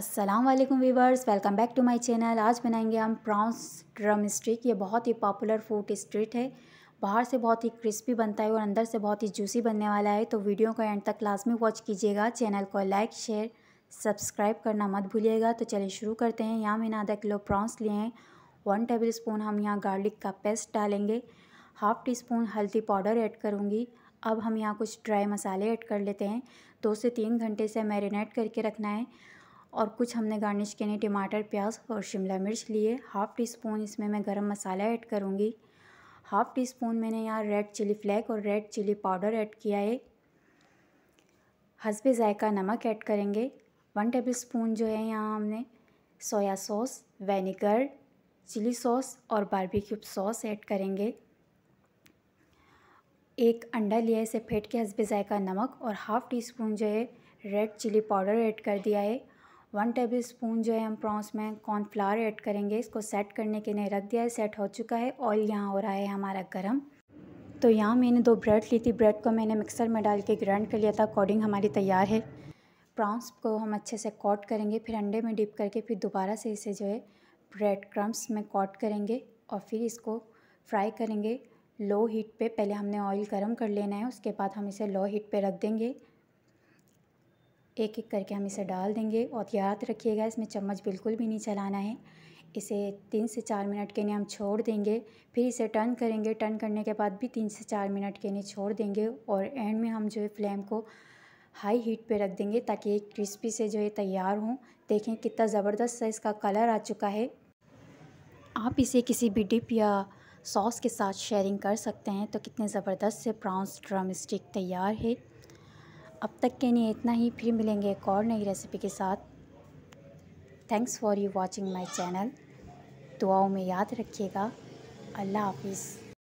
अस्सलाम वालेकुम viewers welcome back to my channel आज बनाएंगे हम प्रॉन्स ड्रम स्ट्रिक ये बहुत ही पॉपुलर फूड स्ट्रीट है बाहर से बहुत ही क्रिस्पी बनता है और अंदर से बहुत ही जूसी बनने वाला है तो वीडियो को एंड तक लाजमी वॉच कीजिएगा चैनल को लाइक शेयर सब्सक्राइब करना मत भूलिएगा तो चलिए शुरू करते हैं यहाँ मैंने आधा किलो प्रॉन्स लिए हैं वन टेबल स्पून हम यहाँ गार्लिक का पेस्ट डालेंगे हाफ़ टी स्पून हल्दी पाउडर ऐड करूँगी अब हम यहाँ कुछ ड्राई मसाले ऐड कर लेते हैं दो से तीन घंटे से मैरिनेट करके रखना है और कुछ हमने गार्निश के लिए टमाटर प्याज और शिमला मिर्च लिए हाफ़ टी स्पून इसमें मैं गरम मसाला ऐड करूँगी हाफ़ टी स्पून मैंने यहाँ रेड चिली फ्लेक और रेड चिली पाउडर ऐड किया है हसबे ज़ायका नमक ऐड करेंगे वन टेबल स्पून जो है यहाँ हमने soya sauce vinegar chilli sauce और बारबेक्यू सॉस ऐड करेंगे एक अंडा लिया इसे फेंट के हसबे ज़ायका नमक और हाफ़ टी स्पून जो है रेड चिली पाउडर ऐड कर दिया है वन टेबल स्पून जो है हम प्रॉन्स में कॉर्नफ्लावर ऐड करेंगे इसको सेट करने के लिए रख दिया है सेट हो चुका है ऑयल यहाँ हो रहा है हमारा गर्म तो यहाँ मैंने दो ब्रेड ली थी ब्रेड को मैंने मिक्सर में डाल के ग्राइंड कर लिया था अकॉर्डिंग हमारी तैयार है प्रॉन्स को हम अच्छे से कॉट करेंगे फिर अंडे में डिप करके फिर दोबारा से इसे जो है ब्रेड क्रम्स में कॉट करेंगे और फिर इसको फ्राई करेंगे लो हीट पे पहले हमने ऑयल गर्म कर लेना है उसके बाद हम इसे लो हीट पे रख देंगे एक एक करके हम इसे डाल देंगे और याद रखिएगा इसमें चम्मच बिल्कुल भी नहीं चलाना है इसे तीन से चार मिनट के लिए हम छोड़ देंगे फिर इसे टर्न करेंगे टर्न करने के बाद भी तीन से चार मिनट के लिए छोड़ देंगे और एंड में हम जो है फ्लेम को हाई हीट पे रख देंगे ताकि ये क्रिस्पी से जो है तैयार हों देखें कितना ज़बरदस्त सा इसका कलर आ चुका है आप इसे किसी भी डिप या सॉस के साथ शेयरिंग कर सकते हैं तो कितने ज़बरदस्त से प्रॉन्स ड्रम स्टिक तैयार है अब तक के लिए इतना ही फिर मिलेंगे एक और नई रेसिपी के साथ thanks for you watching my channel दुआओं में याद रखिएगा अल्लाह हाफिज़